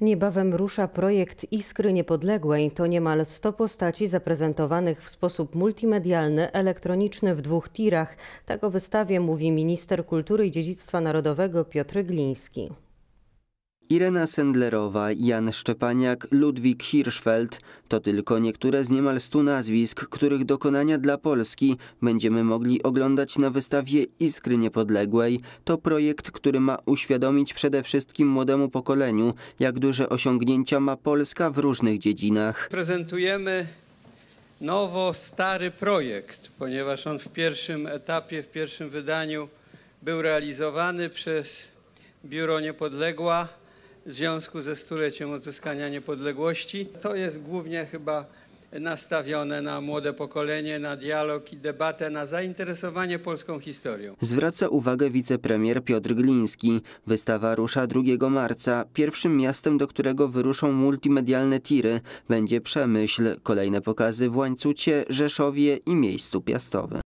Niebawem rusza projekt Iskry Niepodległej. To niemal 100 postaci zaprezentowanych w sposób multimedialny, elektroniczny w dwóch tirach. Tak o wystawie mówi minister kultury i dziedzictwa narodowego Piotr Gliński. Irena Sendlerowa, Jan Szczepaniak, Ludwik Hirschfeld to tylko niektóre z niemal stu nazwisk, których dokonania dla Polski będziemy mogli oglądać na wystawie Iskry Niepodległej. To projekt, który ma uświadomić przede wszystkim młodemu pokoleniu, jak duże osiągnięcia ma Polska w różnych dziedzinach. Prezentujemy nowo stary projekt, ponieważ on w pierwszym etapie, w pierwszym wydaniu był realizowany przez Biuro Niepodległa w związku ze stuleciem odzyskania niepodległości. To jest głównie chyba nastawione na młode pokolenie, na dialog i debatę, na zainteresowanie polską historią. Zwraca uwagę wicepremier Piotr Gliński. Wystawa rusza 2 marca. Pierwszym miastem, do którego wyruszą multimedialne tiry, będzie Przemyśl. Kolejne pokazy w Łańcucie, Rzeszowie i Miejscu Piastowym.